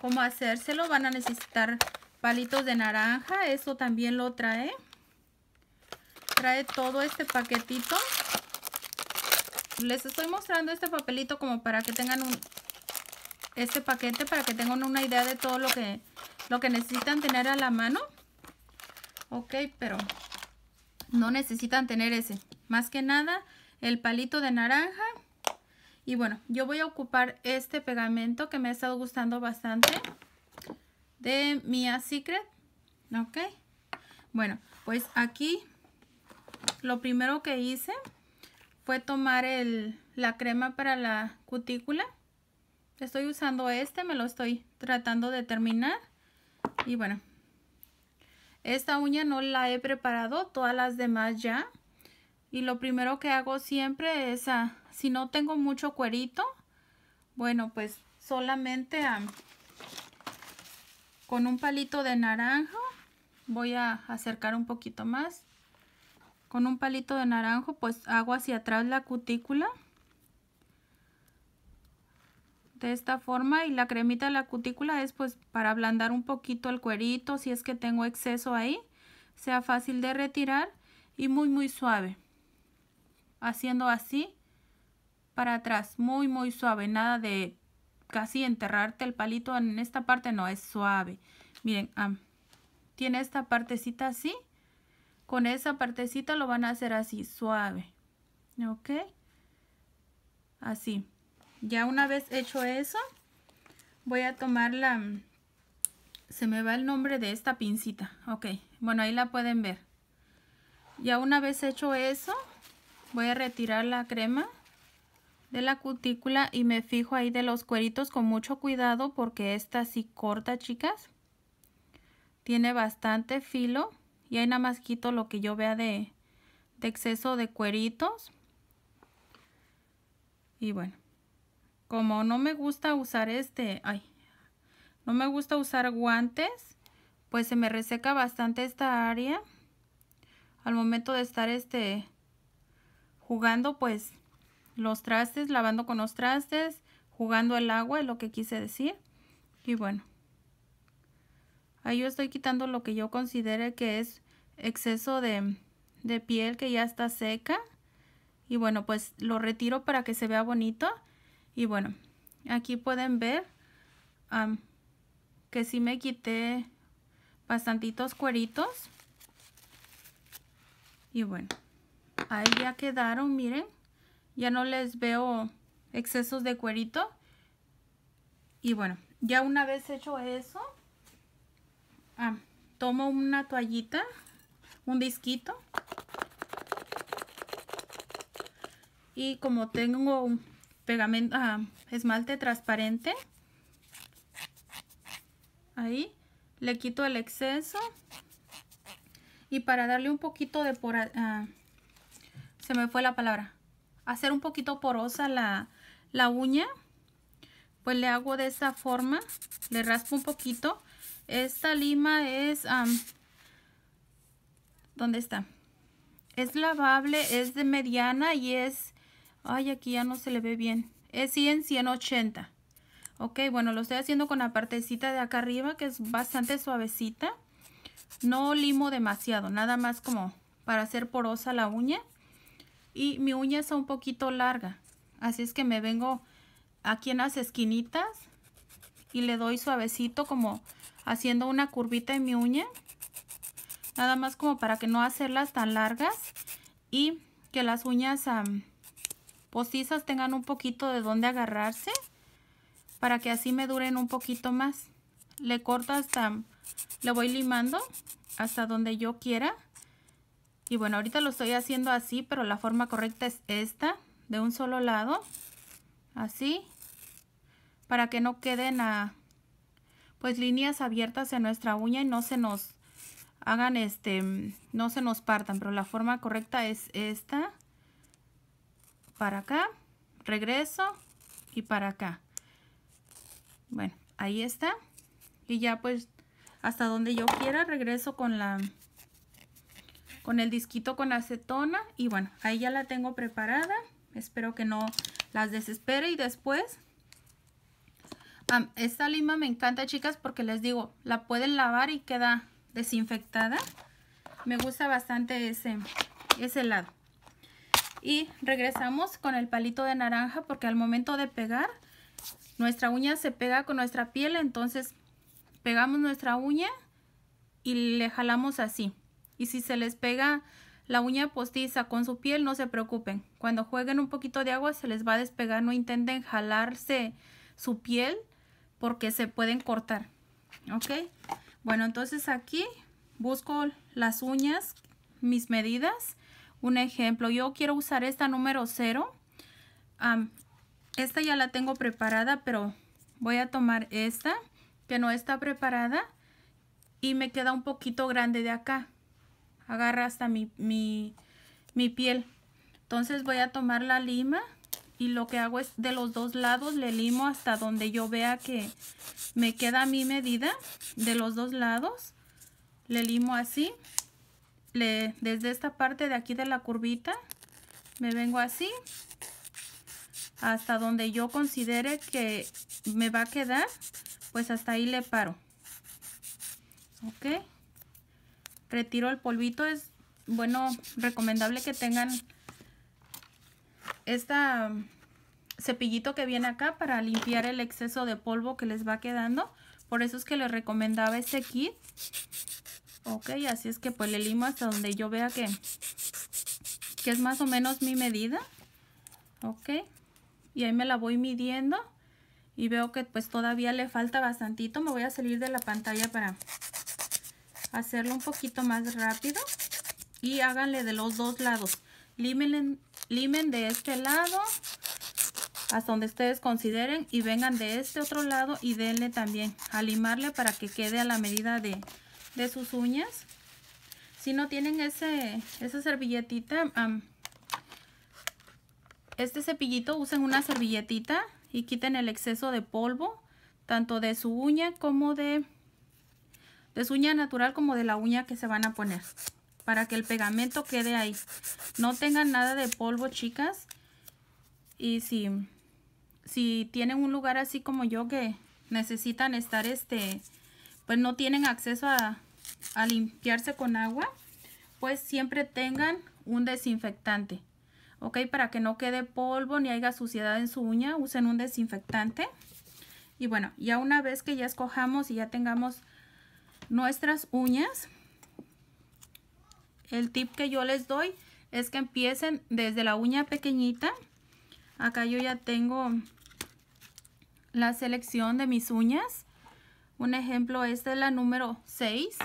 cómo hacérselo. Van a necesitar palitos de naranja. Eso también lo trae. Trae todo este paquetito. Les estoy mostrando este papelito como para que tengan un, este paquete para que tengan una idea de todo lo que, lo que necesitan tener a la mano. Ok, pero no necesitan tener ese. Más que nada, el palito de naranja y bueno, yo voy a ocupar este pegamento que me ha estado gustando bastante de Mia Secret. ¿Ok? Bueno, pues aquí lo primero que hice fue tomar la crema para la cutícula. Estoy usando este, me lo estoy tratando de terminar. Y bueno, esta uña no la he preparado, todas las demás ya. Y lo primero que hago siempre es, ah, si no tengo mucho cuerito, bueno, pues solamente ah, con un palito de naranjo, voy a acercar un poquito más. Con un palito de naranjo, pues hago hacia atrás la cutícula. De esta forma y la cremita de la cutícula es pues para ablandar un poquito el cuerito si es que tengo exceso ahí. Sea fácil de retirar y muy muy suave haciendo así para atrás, muy muy suave, nada de casi enterrarte el palito en esta parte, no, es suave. Miren, tiene esta partecita así, con esa partecita lo van a hacer así, suave, ¿ok? Así. Ya una vez hecho eso, voy a tomar la... Mm, se me va el nombre de esta pincita, ok. Bueno, ahí la pueden ver. Ya una vez hecho eso, voy a retirar la crema de la cutícula y me fijo ahí de los cueritos con mucho cuidado porque esta sí corta chicas tiene bastante filo y ahí nada más quito lo que yo vea de, exceso de cueritos y bueno como no me gusta usar este ay no me gusta usar guantes pues se me reseca bastante esta área al momento de estar este jugando pues los trastes, lavando con los trastes, jugando el agua, es lo que quise decir. Y bueno, ahí yo estoy quitando lo que yo considere que es exceso de, piel que ya está seca. Y bueno, pues lo retiro para que se vea bonito. Y bueno, aquí pueden ver que sí me quité bastantitos cueritos. Y bueno. Ahí ya quedaron, miren. Ya no les veo excesos de cuerito. Y bueno, ya una vez hecho eso, ah, tomo una toallita, un disquito. Y como tengo un pegamento, ah, esmalte transparente, ahí le quito el exceso. Y para darle un poquito de por, ah, se me fue la palabra, hacer un poquito porosa la, la uña, pues le hago de esta forma, le raspo un poquito. Esta lima es, ¿dónde está? Es lavable, es de mediana y es, ay, aquí ya no se le ve bien, es 100, 180. Ok, bueno, lo estoy haciendo con la partecita de acá arriba, que es bastante suavecita. No limo demasiado, nada más como para hacer porosa la uña y mi uña es un poquito larga. Así es que me vengo aquí en las esquinitas y le doy suavecito como haciendo una curvita en mi uña. Nada más como para que no hacerlas tan largas y que las uñas postizas tengan un poquito de donde agarrarse para que así me duren un poquito más. Le corto hasta, le voy limando hasta donde yo quiera y bueno, ahorita lo estoy haciendo así, pero la forma correcta es esta, de un solo lado, así, para que no queden a, pues líneas abiertas en nuestra uña y no se nos hagan este, no se nos partan, pero la forma correcta es esta, para acá, regreso y para acá. Bueno, ahí está. Y ya pues hasta donde yo quiera regreso con la con el disquito con acetona y bueno, ahí ya la tengo preparada. Espero que no las desespere y después... esta lima me encanta chicas porque les digo, la pueden lavar y queda desinfectada. Me gusta bastante ese, ese lado. Y regresamos con el palito de naranja porque al momento de pegar, nuestra uña se pega con nuestra piel. Entonces pegamos nuestra uña y le jalamos así. Y si se les pega la uña postiza con su piel, no se preocupen. Cuando jueguen un poquito de agua se les va a despegar. No intenten jalarse su piel porque se pueden cortar. ¿Ok? Bueno, entonces aquí busco las uñas, mis medidas. Un ejemplo, yo quiero usar esta número 0. esta ya la tengo preparada, pero voy a tomar esta que no está preparada y me queda un poquito grande de acá agarra hasta mi, piel. Entonces voy a tomar la lima y lo que hago es de los dos lados le limo hasta donde yo vea que me queda mi medida de los dos lados le limo así le, desde esta parte de aquí de la curvita me vengo así hasta donde yo considere que me va a quedar pues hasta ahí le paro ok retiro el polvito. Es bueno, recomendable que tengan esta cepillito que viene acá para limpiar el exceso de polvo que les va quedando. Por eso es que les recomendaba este kit. Ok, así es que pues le limo hasta donde yo vea que, que es más o menos mi medida. Ok, y ahí me la voy midiendo y veo que pues todavía le falta bastantito. Me voy a salir de la pantalla para hacerlo un poquito más rápido y háganle de los dos lados limen, limen de este lado hasta donde ustedes consideren y vengan de este otro lado y denle también a limarle para que quede a la medida de, sus uñas si no tienen ese esa servilletita este cepillito usen una servilletita y quiten el exceso de polvo tanto de su uña como de es uña natural como de la uña que se van a poner para que el pegamento quede ahí. No tengan nada de polvo, chicas. Y si, si tienen un lugar así como yo que necesitan estar, este, pues no tienen acceso a, a limpiarse con agua, pues siempre tengan un desinfectante. ¿ok? Para que no quede polvo ni haya suciedad en su uña, usen un desinfectante. Y bueno, ya una vez que ya escojamos y ya tengamos nuestras uñas. El tip que yo les doy es que empiecen desde la uña pequeñita. Acá yo ya tengo la selección de mis uñas. Un ejemplo, esta es la número 6.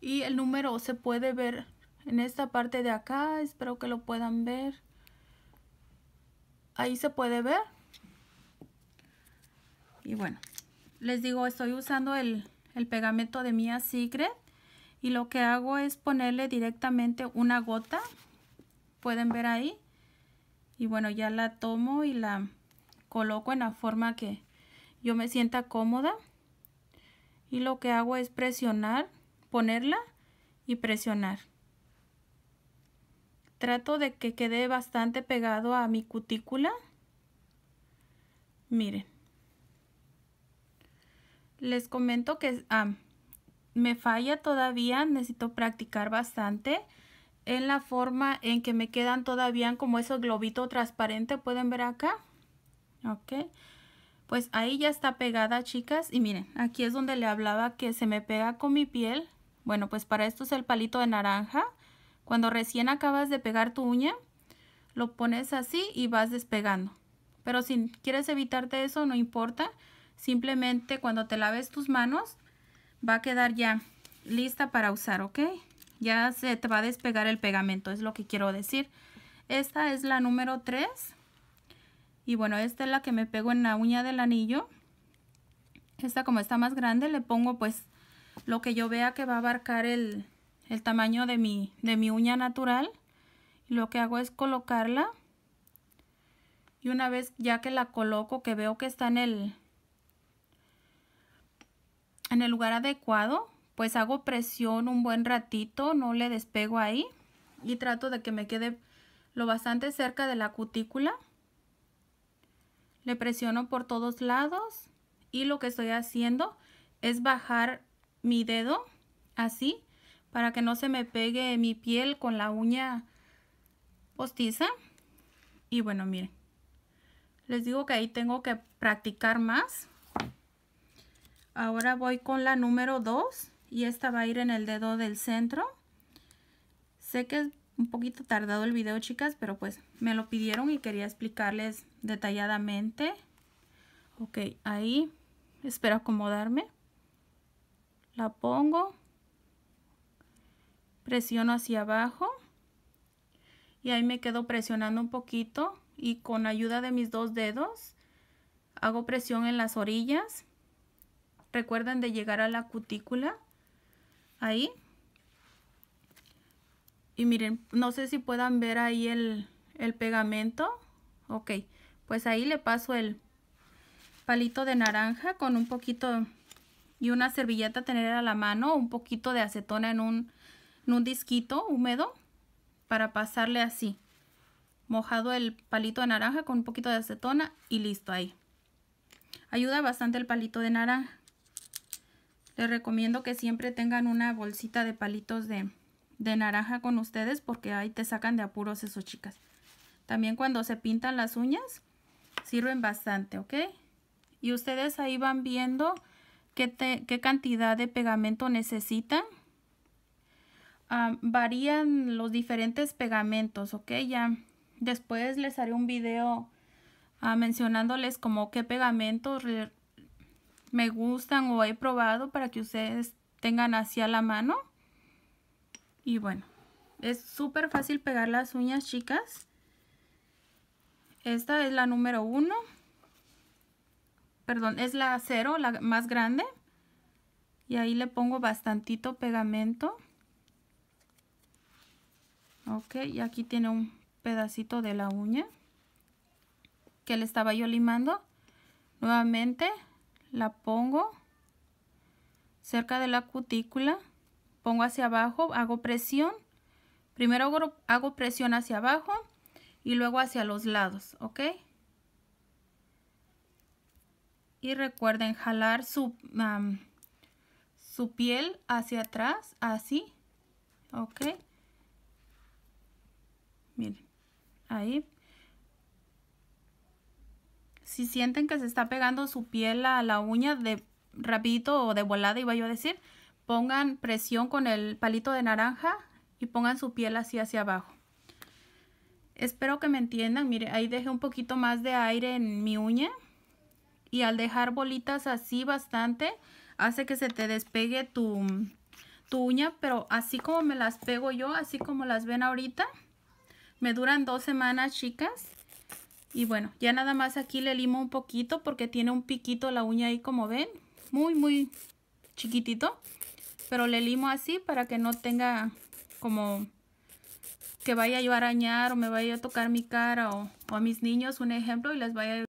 Y el número se puede ver en esta parte de acá. Espero que lo puedan ver. Ahí se puede ver. Y bueno, les digo, estoy usando el, el pegamento de Mia Secret y lo que hago es ponerle directamente una gota pueden ver ahí y bueno ya la tomo y la coloco en la forma que yo me sienta cómoda y lo que hago es presionar ponerla y presionar trato de que quede bastante pegado a mi cutícula miren les comento que ah, me falla todavía, necesito practicar bastante en la forma en que me quedan todavía como esos globito transparente, pueden ver acá, ok, pues ahí ya está pegada chicas y miren, aquí es donde le hablaba que se me pega con mi piel, bueno pues para esto es el palito de naranja, cuando recién acabas de pegar tu uña, lo pones así y vas despegando, pero si quieres evitarte eso no importa, Simplemente cuando te laves tus manos va a quedar ya lista para usar, ¿ok? Ya se te va a despegar el pegamento, es lo que quiero decir. Esta es la número 3. Y bueno, esta es la que me pego en la uña del anillo. Esta como está más grande le pongo pues lo que yo vea que va a abarcar el, el tamaño de mi, de mi uña natural. Y lo que hago es colocarla. Y una vez ya que la coloco, que veo que está en el, en el lugar adecuado, pues hago presión un buen ratito, no le despego ahí y trato de que me quede lo bastante cerca de la cutícula. Le presiono por todos lados y lo que estoy haciendo es bajar mi dedo así para que no se me pegue mi piel con la uña postiza. Y bueno, miren, les digo que ahí tengo que practicar más Ahora voy con la número 2 y esta va a ir en el dedo del centro. Sé que es un poquito tardado el video, chicas, pero pues me lo pidieron y quería explicarles detalladamente. Ok, ahí. Espero acomodarme. La pongo. Presiono hacia abajo. Y ahí me quedo presionando un poquito. Y con ayuda de mis dos dedos hago presión en las orillas Recuerden de llegar a la cutícula. Ahí. Y miren, no sé si puedan ver ahí el, pegamento. Ok, pues ahí le paso el palito de naranja con un poquito y una servilleta tener a la mano, un poquito de acetona en un, en un disquito húmedo para pasarle así. Mojado el palito de naranja con un poquito de acetona y listo ahí. Ayuda bastante el palito de naranja recomiendo que siempre tengan una bolsita de palitos de, de naranja con ustedes porque ahí te sacan de apuros esos chicas. También cuando se pintan las uñas sirven bastante, ¿ok? Y ustedes ahí van viendo qué, qué cantidad de pegamento necesitan. Ah, varían los diferentes pegamentos, ¿ok? Ya después les haré un video ah, mencionándoles como qué pegamento me gustan o he probado para que ustedes tengan así a la mano. Y bueno, es súper fácil pegar las uñas, chicas. Esta es la número uno Perdón, es la cero la más grande. Y ahí le pongo bastantito pegamento. Ok, y aquí tiene un pedacito de la uña que le estaba yo limando. Nuevamente la pongo cerca de la cutícula, pongo hacia abajo, hago presión. Primero hago, presión hacia abajo y luego hacia los lados, ¿ok? Y recuerden jalar su, su piel hacia atrás, así, ¿ok? Miren, ahí si sienten que se está pegando su piel a la uña de rapidito o de volada, iba yo a decir, pongan presión con el palito de naranja y pongan su piel así hacia abajo. Espero que me entiendan. Mire, ahí dejé un poquito más de aire en mi uña. Y al dejar bolitas así bastante, hace que se te despegue tu, tu uña. Pero así como me las pego yo, así como las ven ahorita, me duran dos semanas, chicas. Y bueno, ya nada más aquí le limo un poquito porque tiene un piquito la uña ahí como ven. Muy, muy chiquitito. Pero le limo así para que no tenga como que vaya yo a arañar o me vaya a tocar mi cara o, a mis niños, un ejemplo, y les vaya a